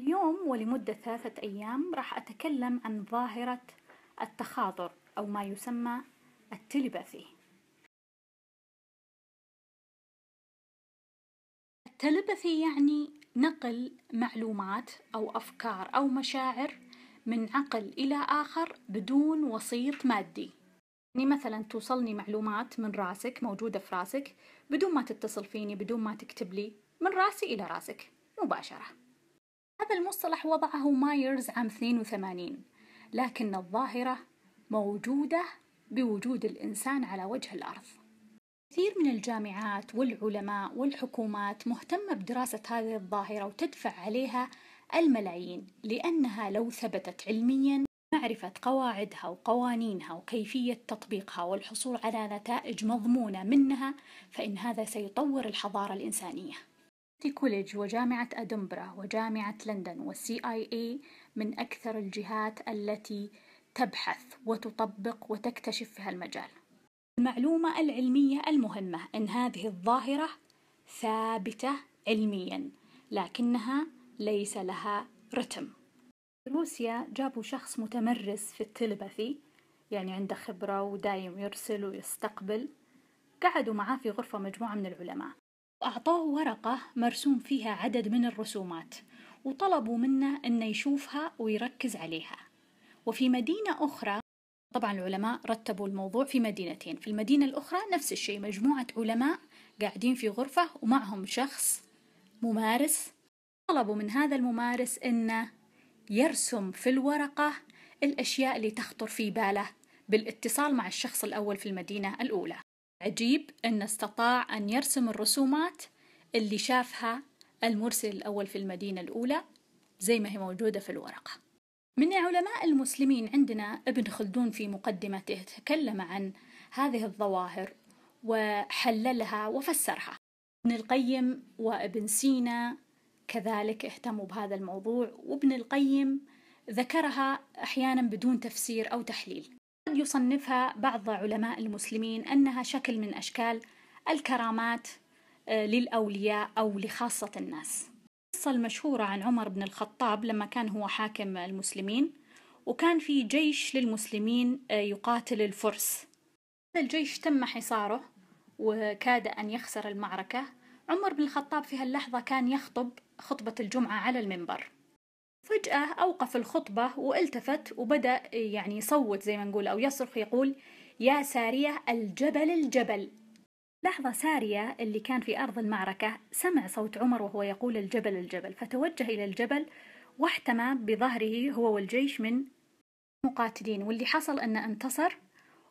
اليوم ولمدة ثلاثة أيام راح أتكلم عن ظاهرة التخاطر أو ما يسمى التلباثي التلبثي يعني نقل معلومات أو أفكار أو مشاعر من عقل إلى آخر بدون وسيط مادي يعني مثلا توصلني معلومات من راسك موجودة في راسك بدون ما تتصل فيني بدون ما تكتب لي من راسي إلى راسك مباشرة هذا المصطلح وضعه مايرز عام 82 لكن الظاهرة موجودة بوجود الإنسان على وجه الأرض كثير من الجامعات والعلماء والحكومات مهتمة بدراسة هذه الظاهرة وتدفع عليها الملايين لأنها لو ثبتت علميا معرفة قواعدها وقوانينها وكيفية تطبيقها والحصول على نتائج مضمونة منها فإن هذا سيطور الحضارة الإنسانية تي كوليج وجامعة أدنبرا وجامعة لندن والسي آي اي من أكثر الجهات التي تبحث وتطبق وتكتشف في المجال المعلومة العلمية المهمة أن هذه الظاهرة ثابتة علميا لكنها ليس لها رتم روسيا جابوا شخص متمرس في التلبثي يعني عنده خبرة ودايم يرسل ويستقبل قعدوا معاه في غرفة مجموعة من العلماء وأعطوه ورقة مرسوم فيها عدد من الرسومات وطلبوا منه أنه يشوفها ويركز عليها وفي مدينة أخرى طبعا العلماء رتبوا الموضوع في مدينتين في المدينة الأخرى نفس الشيء مجموعة علماء قاعدين في غرفة ومعهم شخص ممارس طلبوا من هذا الممارس أنه يرسم في الورقة الأشياء اللي تخطر في باله بالاتصال مع الشخص الأول في المدينة الأولى عجيب أن استطاع أن يرسم الرسومات اللي شافها المرسل الأول في المدينة الأولى زي ما هي موجودة في الورقة من علماء المسلمين عندنا ابن خلدون في مقدمته تكلم عن هذه الظواهر وحللها وفسرها ابن القيم وابن سينا كذلك اهتموا بهذا الموضوع وابن القيم ذكرها احيانا بدون تفسير او تحليل قد يصنفها بعض علماء المسلمين انها شكل من اشكال الكرامات آه، للاولياء او لخاصه الناس القصه المشهوره عن عمر بن الخطاب لما كان هو حاكم المسلمين وكان في جيش للمسلمين آه، يقاتل الفرس هذا الجيش تم حصاره وكاد ان يخسر المعركه عمر بن الخطاب في هاللحظة كان يخطب خطبة الجمعة على المنبر فجأة أوقف الخطبة والتفت وبدأ يعني يصوت زي ما نقول أو يصرخ يقول يا سارية الجبل الجبل لحظة سارية اللي كان في أرض المعركة سمع صوت عمر وهو يقول الجبل الجبل فتوجه إلى الجبل واحتمى بظهره هو والجيش من مقاتلين واللي حصل أنه انتصر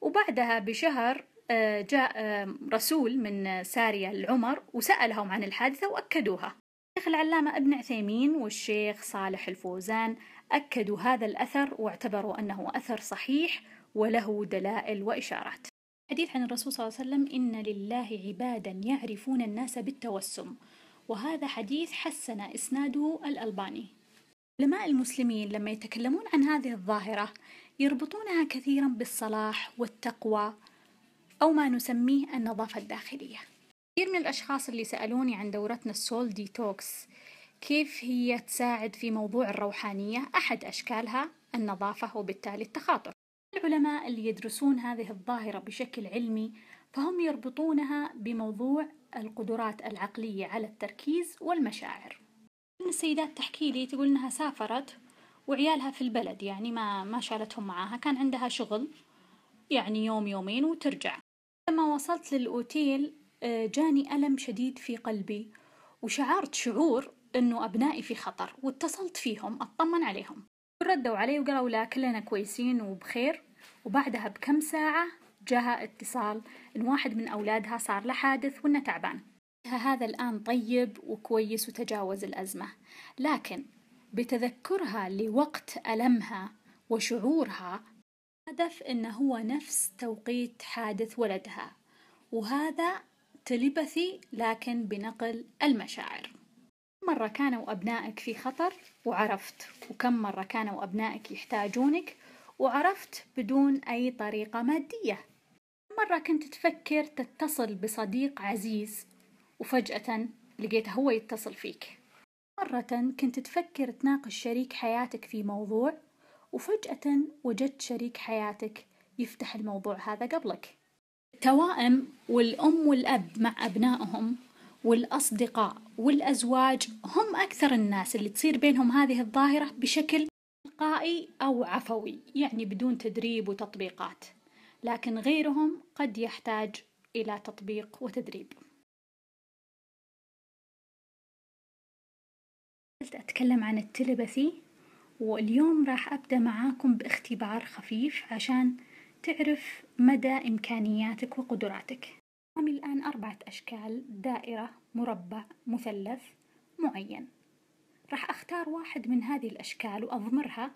وبعدها بشهر آه، جاء آه، رسول من سارية العمر وسألهم عن الحادثة وأكدوها الشيخ العلامة ابن عثيمين والشيخ صالح الفوزان أكدوا هذا الأثر واعتبروا أنه أثر صحيح وله دلائل وإشارات حديث عن الرسول صلى الله عليه وسلم إن لله عبادا يعرفون الناس بالتوسم وهذا حديث حسن إسناده الألباني علماء المسلمين لما يتكلمون عن هذه الظاهرة يربطونها كثيرا بالصلاح والتقوى أو ما نسميه النظافة الداخلية كثير من الأشخاص اللي سألوني عن دورتنا السول ديتوكس كيف هي تساعد في موضوع الروحانية أحد أشكالها النظافة وبالتالي التخاطر العلماء اللي يدرسون هذه الظاهرة بشكل علمي فهم يربطونها بموضوع القدرات العقلية على التركيز والمشاعر من السيدات تحكي لي تقول إنها سافرت وعيالها في البلد يعني ما ما شالتهم معاها كان عندها شغل يعني يوم يومين وترجع لما وصلت للأوتيل آه، جاني ألم شديد في قلبي وشعرت شعور أنه أبنائي في خطر واتصلت فيهم أطمن عليهم ردوا علي وقالوا لا كلنا كويسين وبخير وبعدها بكم ساعة جاها اتصال إن واحد من أولادها صار له حادث وإنه تعبان هذا الآن طيب وكويس وتجاوز الأزمة لكن بتذكرها لوقت ألمها وشعورها الهدف أن هو نفس توقيت حادث ولدها وهذا تلبثي لكن بنقل المشاعر مرة كانوا أبنائك في خطر وعرفت وكم مرة كانوا أبنائك يحتاجونك وعرفت بدون أي طريقة مادية مرة كنت تفكر تتصل بصديق عزيز وفجأة لقيته هو يتصل فيك مرة كنت تفكر تناقش شريك حياتك في موضوع وفجأة وجدت شريك حياتك يفتح الموضوع هذا قبلك التوائم والأم والأب مع أبنائهم والأصدقاء والأزواج هم أكثر الناس اللي تصير بينهم هذه الظاهرة بشكل تلقائي أو عفوي يعني بدون تدريب وتطبيقات لكن غيرهم قد يحتاج إلى تطبيق وتدريب أتكلم عن التلبثي واليوم راح أبدأ معاكم باختبار خفيف عشان تعرف مدى إمكانياتك وقدراتك أمامي الآن أربعة أشكال دائرة مربع مثلث معين راح أختار واحد من هذه الأشكال وأضمرها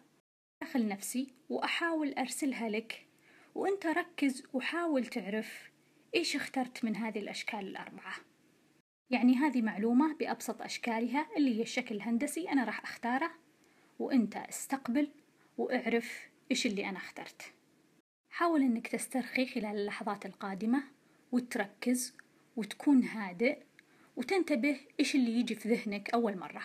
داخل نفسي وأحاول أرسلها لك وأنت ركز وحاول تعرف إيش اخترت من هذه الأشكال الأربعة يعني هذه معلومة بأبسط أشكالها اللي هي الشكل الهندسي أنا راح أختاره وانت استقبل واعرف ايش اللي انا اخترت حاول انك تسترخي خلال اللحظات القادمة وتركز وتكون هادئ وتنتبه ايش اللي يجي في ذهنك اول مرة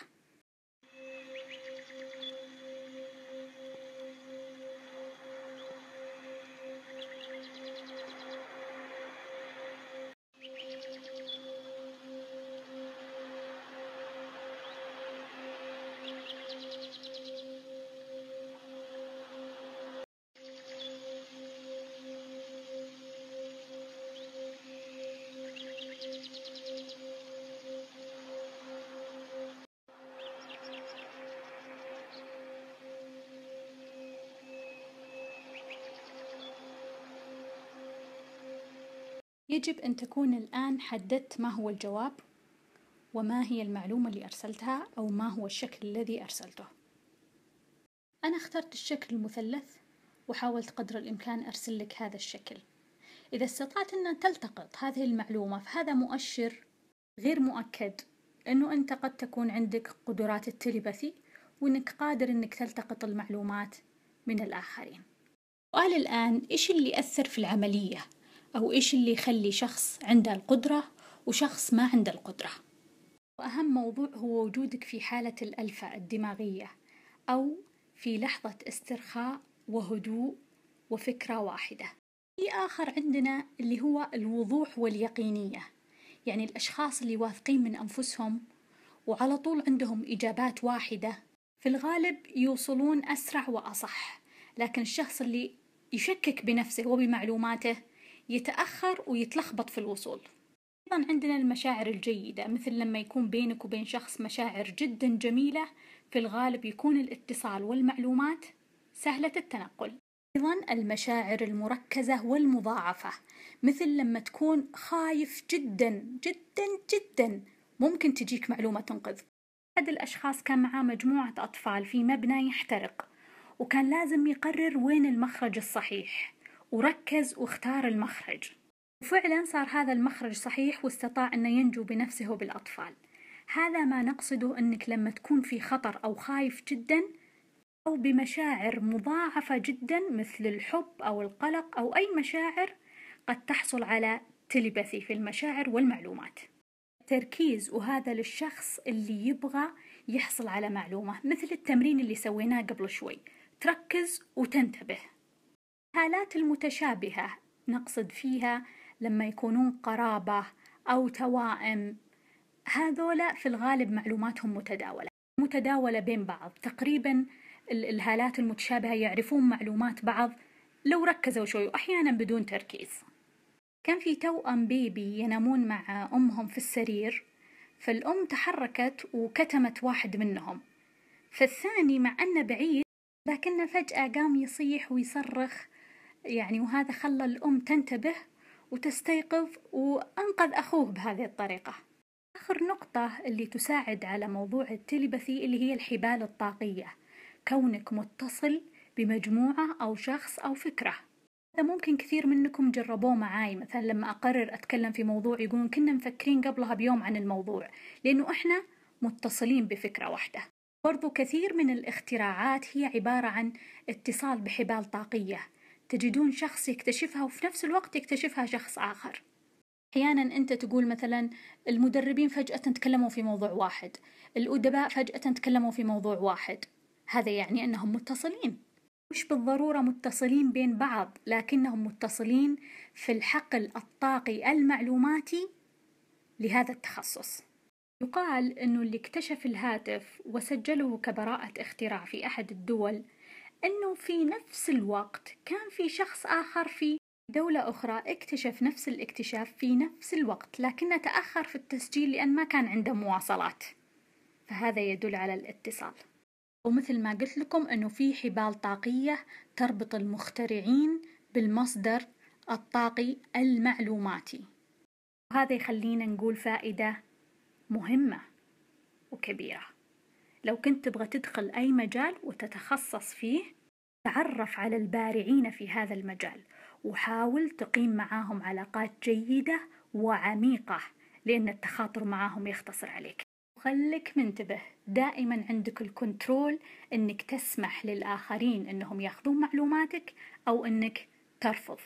يجب أن تكون الآن حددت ما هو الجواب وما هي المعلومة اللي أرسلتها أو ما هو الشكل الذي أرسلته أنا اخترت الشكل المثلث وحاولت قدر الإمكان أرسل لك هذا الشكل إذا استطعت أن تلتقط هذه المعلومة فهذا مؤشر غير مؤكد أنه أنت قد تكون عندك قدرات التليباثي وأنك قادر أنك تلتقط المعلومات من الآخرين وقال الآن إيش اللي أثر في العملية أو إيش اللي يخلي شخص عنده القدرة وشخص ما عنده القدرة وأهم موضوع هو وجودك في حالة الألفة الدماغية أو في لحظة استرخاء وهدوء وفكرة واحدة في آخر عندنا اللي هو الوضوح واليقينية يعني الأشخاص اللي واثقين من أنفسهم وعلى طول عندهم إجابات واحدة في الغالب يوصلون أسرع وأصح لكن الشخص اللي يشكك بنفسه وبمعلوماته يتأخر ويتلخبط في الوصول أيضا عندنا المشاعر الجيدة مثل لما يكون بينك وبين شخص مشاعر جدا جميلة في الغالب يكون الاتصال والمعلومات سهلة التنقل أيضا المشاعر المركزة والمضاعفة مثل لما تكون خايف جدا جدا جدا ممكن تجيك معلومة تنقذك أحد الأشخاص كان معاه مجموعة أطفال في مبنى يحترق وكان لازم يقرر وين المخرج الصحيح وركز واختار المخرج وفعلا صار هذا المخرج صحيح واستطاع أن ينجو بنفسه بالأطفال هذا ما نقصده أنك لما تكون في خطر أو خايف جدا أو بمشاعر مضاعفة جدا مثل الحب أو القلق أو أي مشاعر قد تحصل على تلبثي في المشاعر والمعلومات تركيز وهذا للشخص اللي يبغى يحصل على معلومة مثل التمرين اللي سويناه قبل شوي تركز وتنتبه الحالات المتشابهة نقصد فيها لما يكونون قرابة أو توائم هذولا في الغالب معلوماتهم متداولة متداولة بين بعض تقريبا الهالات المتشابهة يعرفون معلومات بعض لو ركزوا شوي وأحيانا بدون تركيز كان في توأم بيبي ينامون مع أمهم في السرير فالأم تحركت وكتمت واحد منهم فالثاني مع أنه بعيد لكنه فجأة قام يصيح ويصرخ يعني وهذا خلى الأم تنتبه وتستيقظ وأنقذ أخوه بهذه الطريقة آخر نقطة اللي تساعد على موضوع التليبثي اللي هي الحبال الطاقية كونك متصل بمجموعة أو شخص أو فكرة هذا ممكن كثير منكم جربوه معاي مثلا لما أقرر أتكلم في موضوع يقولون كنا مفكرين قبلها بيوم عن الموضوع لأنه إحنا متصلين بفكرة واحدة برضو كثير من الاختراعات هي عبارة عن اتصال بحبال طاقية تجدون شخص يكتشفها وفي نفس الوقت يكتشفها شخص آخر أحيانا أنت تقول مثلا المدربين فجأة تكلموا في موضوع واحد الأدباء فجأة تكلموا في موضوع واحد هذا يعني أنهم متصلين مش بالضرورة متصلين بين بعض لكنهم متصلين في الحقل الطاقي المعلوماتي لهذا التخصص يقال أنه اللي اكتشف الهاتف وسجله كبراءة اختراع في أحد الدول أنه في نفس الوقت كان في شخص آخر في دولة أخرى اكتشف نفس الاكتشاف في نفس الوقت لكنه تأخر في التسجيل لأن ما كان عنده مواصلات فهذا يدل على الاتصال ومثل ما قلت لكم أنه في حبال طاقية تربط المخترعين بالمصدر الطاقي المعلوماتي وهذا يخلينا نقول فائدة مهمة وكبيرة لو كنت تبغى تدخل أي مجال وتتخصص فيه تعرف على البارعين في هذا المجال وحاول تقيم معاهم علاقات جيدة وعميقة لأن التخاطر معاهم يختصر عليك وخلك منتبه دائما عندك الكنترول أنك تسمح للآخرين أنهم ياخذون معلوماتك أو أنك ترفض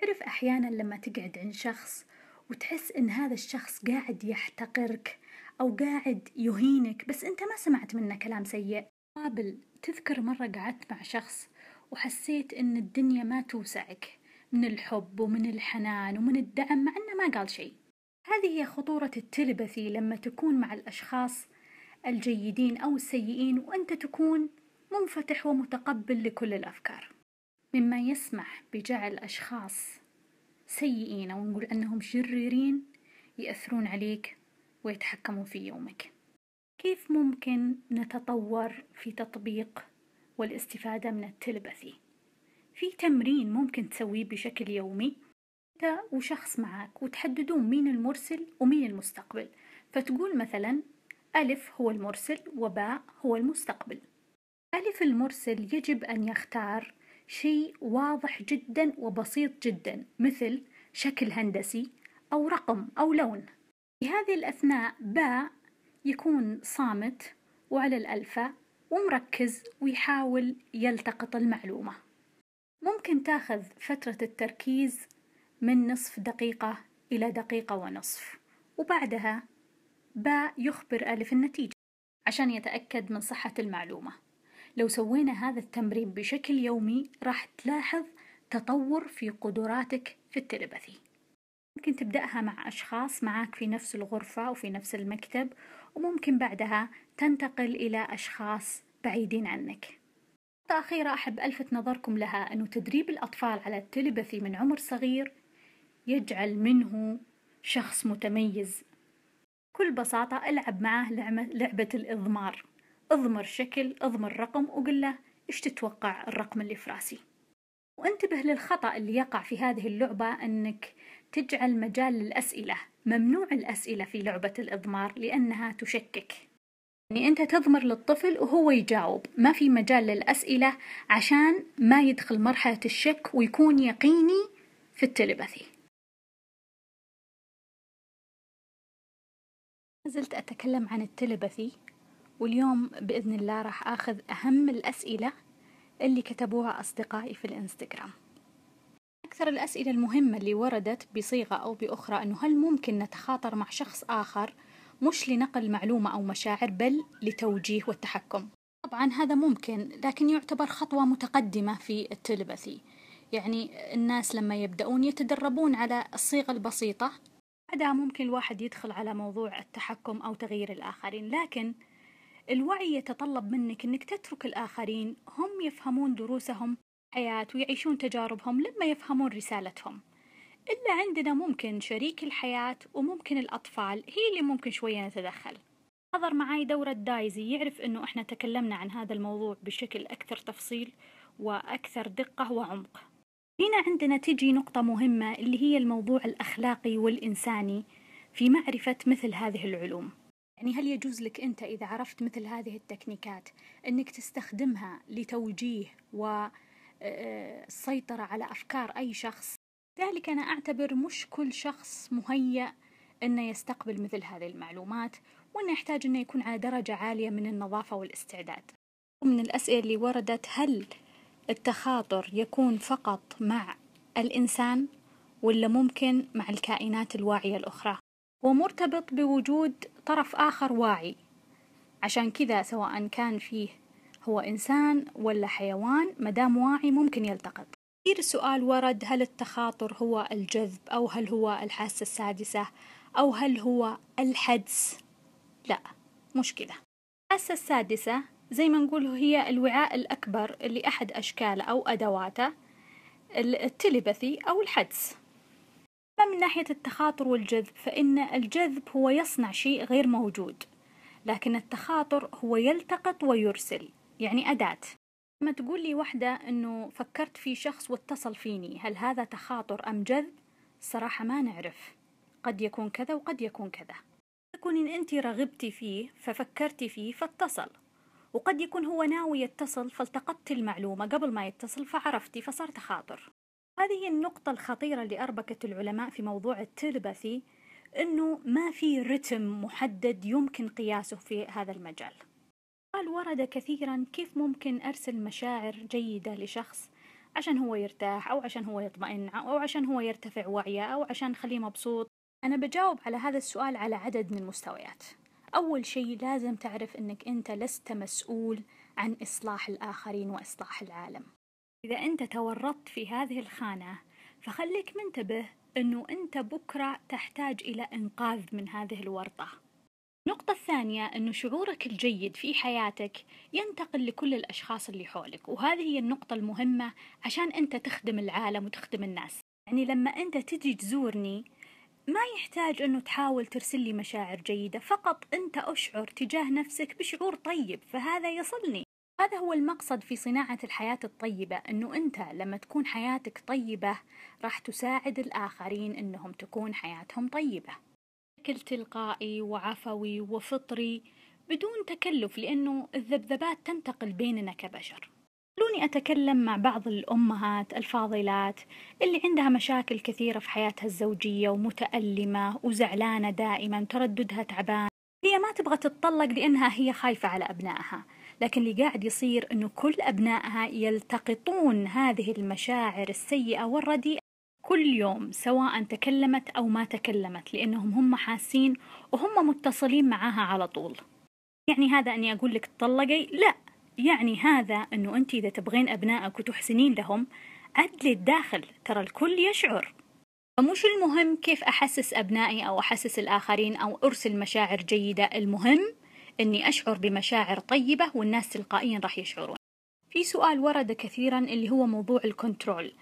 تعرف أحيانا لما تقعد عند شخص وتحس أن هذا الشخص قاعد يحتقرك أو قاعد يهينك بس أنت ما سمعت منه كلام سيء قابل تذكر مرة قعدت مع شخص وحسيت أن الدنيا ما توسعك من الحب ومن الحنان ومن الدعم مع أنه ما قال شيء هذه هي خطورة التلبثي لما تكون مع الأشخاص الجيدين أو السيئين وأنت تكون منفتح ومتقبل لكل الأفكار مما يسمح بجعل أشخاص سيئين أو نقول أنهم شريرين يأثرون عليك ويتحكموا في يومك كيف ممكن نتطور في تطبيق والاستفادة من التلبثي في تمرين ممكن تسويه بشكل يومي انت وشخص معك وتحددون مين المرسل ومين المستقبل فتقول مثلا ألف هو المرسل وباء هو المستقبل ألف المرسل يجب أن يختار شيء واضح جدا وبسيط جدا مثل شكل هندسي أو رقم أو لون في هذه الأثناء باء يكون صامت وعلى الألفة ومركز ويحاول يلتقط المعلومة ممكن تاخذ فترة التركيز من نصف دقيقة إلى دقيقة ونصف وبعدها باء يخبر ألف النتيجة عشان يتأكد من صحة المعلومة لو سوينا هذا التمرين بشكل يومي راح تلاحظ تطور في قدراتك في التلبثي ممكن تبدأها مع أشخاص معاك في نفس الغرفة وفي نفس المكتب وممكن بعدها تنتقل إلى أشخاص بعيدين عنك نقطة أخيرة أحب ألفت نظركم لها أنه تدريب الأطفال على التلبثي من عمر صغير يجعل منه شخص متميز بكل بساطة العب معاه لعبة, لعبة الإضمار اضمر شكل اضمر رقم وقل له ايش تتوقع الرقم اللي في راسي وانتبه للخطأ اللي يقع في هذه اللعبة أنك تجعل مجال للأسئلة ممنوع الأسئلة في لعبة الإضمار لأنها تشكك يعني أنت تضمر للطفل وهو يجاوب ما في مجال للأسئلة عشان ما يدخل مرحلة الشك ويكون يقيني في التلبثي زلت أتكلم عن التلبثي واليوم بإذن الله راح أخذ أهم الأسئلة اللي كتبوها أصدقائي في الإنستغرام أكثر الأسئلة المهمة اللي وردت بصيغة أو بأخرى أنه هل ممكن نتخاطر مع شخص آخر مش لنقل معلومة أو مشاعر بل لتوجيه والتحكم طبعا هذا ممكن لكن يعتبر خطوة متقدمة في التلبثي يعني الناس لما يبدأون يتدربون على الصيغة البسيطة بعدها ممكن الواحد يدخل على موضوع التحكم أو تغيير الآخرين لكن الوعي يتطلب منك أنك تترك الآخرين هم يفهمون دروسهم حياة ويعيشون تجاربهم لما يفهمون رسالتهم إلا عندنا ممكن شريك الحياة وممكن الأطفال هي اللي ممكن شوية نتدخل حضر معاي دورة دايزي يعرف أنه إحنا تكلمنا عن هذا الموضوع بشكل أكثر تفصيل وأكثر دقة وعمق هنا عندنا تجي نقطة مهمة اللي هي الموضوع الأخلاقي والإنساني في معرفة مثل هذه العلوم يعني هل يجوز لك أنت إذا عرفت مثل هذه التكنيكات أنك تستخدمها لتوجيه والسيطرة آه، آه، على أفكار أي شخص ذلك أنا أعتبر مش كل شخص مهيأ أنه يستقبل مثل هذه المعلومات وأنه يحتاج أنه يكون على درجة عالية من النظافة والاستعداد ومن الأسئلة اللي وردت هل التخاطر يكون فقط مع الإنسان ولا ممكن مع الكائنات الواعية الأخرى ومرتبط بوجود طرف آخر واعي عشان كذا سواء كان فيه هو إنسان ولا حيوان مدام واعي ممكن يلتقط كثير السؤال ورد هل التخاطر هو الجذب أو هل هو الحاسة السادسة أو هل هو الحدس لا مشكلة الحاسة السادسة زي ما نقول هي الوعاء الأكبر اللي أحد أشكاله أو أدواته التليبثي أو الحدس من ناحية التخاطر والجذب فإن الجذب هو يصنع شيء غير موجود لكن التخاطر هو يلتقط ويرسل يعني أداة لما تقول لي وحدة أنه فكرت في شخص واتصل فيني هل هذا تخاطر أم جذب؟ صراحة ما نعرف قد يكون كذا وقد يكون كذا تكون إن أنت رغبتي فيه ففكرتي فيه فاتصل وقد يكون هو ناوي يتصل فالتقطت المعلومة قبل ما يتصل فعرفتي فصار تخاطر هذه النقطة الخطيرة اللي أربكت العلماء في موضوع التلبثي أنه ما في رتم محدد يمكن قياسه في هذا المجال قال ورد كثيرا كيف ممكن أرسل مشاعر جيدة لشخص عشان هو يرتاح أو عشان هو يطمئن أو عشان هو يرتفع وعيه أو عشان خليه مبسوط أنا بجاوب على هذا السؤال على عدد من المستويات أول شيء لازم تعرف أنك أنت لست مسؤول عن إصلاح الآخرين وإصلاح العالم إذا أنت تورطت في هذه الخانة فخليك منتبه أنه أنت بكرة تحتاج إلى إنقاذ من هذه الورطة النقطة الثانية أنه شعورك الجيد في حياتك ينتقل لكل الأشخاص اللي حولك وهذه هي النقطة المهمة عشان أنت تخدم العالم وتخدم الناس يعني لما أنت تجي تزورني ما يحتاج أنه تحاول ترسل لي مشاعر جيدة فقط أنت أشعر تجاه نفسك بشعور طيب فهذا يصلني هذا هو المقصد في صناعة الحياة الطيبة أنه أنت لما تكون حياتك طيبة راح تساعد الآخرين أنهم تكون حياتهم طيبة بشكل تلقائي وعفوي وفطري بدون تكلف لأنه الذبذبات تنتقل بيننا كبشر خلوني أتكلم مع بعض الأمهات الفاضلات اللي عندها مشاكل كثيرة في حياتها الزوجية ومتألمة وزعلانة دائما ترددها تعبان هي ما تبغى تتطلق لأنها هي خايفة على أبنائها لكن اللي قاعد يصير أنه كل أبنائها يلتقطون هذه المشاعر السيئة والرديئة كل يوم سواء تكلمت أو ما تكلمت لأنهم هم حاسين وهم متصلين معاها على طول يعني هذا أني أقول لك تطلقي لا يعني هذا أنه أنت إذا تبغين أبنائك وتحسنين لهم عدلي الداخل ترى الكل يشعر فمش المهم كيف أحسس أبنائي أو أحسس الآخرين أو أرسل مشاعر جيدة المهم أني أشعر بمشاعر طيبة والناس تلقائيا راح يشعرون في سؤال ورد كثيرا اللي هو موضوع الكنترول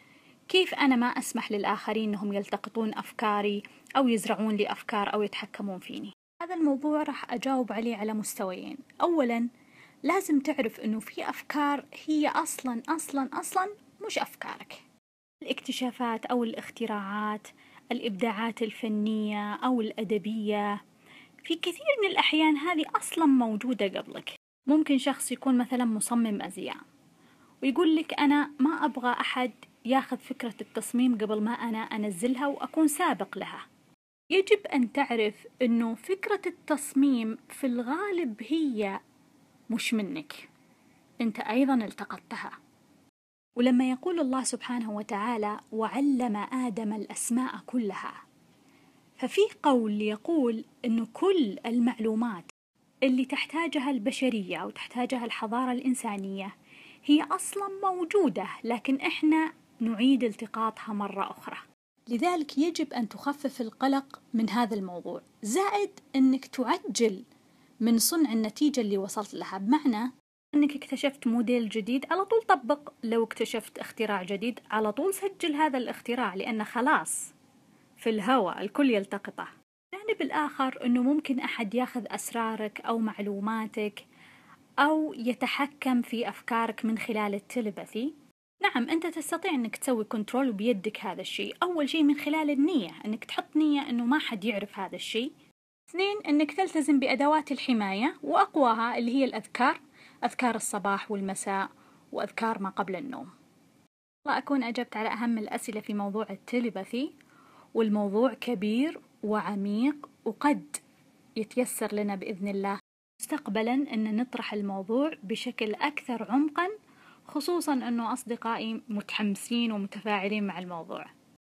كيف أنا ما أسمح للآخرين أنهم يلتقطون أفكاري أو يزرعون لي أفكار أو يتحكمون فيني هذا الموضوع راح أجاوب عليه على مستويين أولا لازم تعرف أنه في أفكار هي أصلا أصلا أصلا مش أفكارك الاكتشافات أو الاختراعات الإبداعات الفنية أو الأدبية في كثير من الأحيان هذه أصلا موجودة قبلك ممكن شخص يكون مثلا مصمم أزياء ويقول لك أنا ما أبغى أحد ياخذ فكرة التصميم قبل ما أنا أنزلها وأكون سابق لها يجب أن تعرف أنه فكرة التصميم في الغالب هي مش منك أنت أيضا التقطتها ولما يقول الله سبحانه وتعالى وعلم آدم الأسماء كلها ففي قول يقول أنه كل المعلومات اللي تحتاجها البشرية وتحتاجها الحضارة الإنسانية هي أصلا موجودة لكن إحنا نعيد التقاطها مرة أخرى لذلك يجب أن تخفف القلق من هذا الموضوع زائد أنك تعجل من صنع النتيجة اللي وصلت لها بمعنى أنك اكتشفت موديل جديد على طول طبق لو اكتشفت اختراع جديد على طول سجل هذا الاختراع لأنه خلاص في الهواء الكل يلتقطه الجانب الآخر أنه ممكن أحد ياخذ أسرارك أو معلوماتك أو يتحكم في أفكارك من خلال التلبثي نعم أنت تستطيع أنك تسوي كنترول بيدك هذا الشيء أول شيء من خلال النية أنك تحط نية أنه ما حد يعرف هذا الشيء اثنين أنك تلتزم بأدوات الحماية وأقواها اللي هي الأذكار أذكار الصباح والمساء وأذكار ما قبل النوم الله أكون أجبت على أهم الأسئلة في موضوع التلبثي والموضوع كبير وعميق وقد يتيسر لنا بإذن الله مستقبلا أن نطرح الموضوع بشكل أكثر عمقا خصوصا أنه أصدقائي متحمسين ومتفاعلين مع الموضوع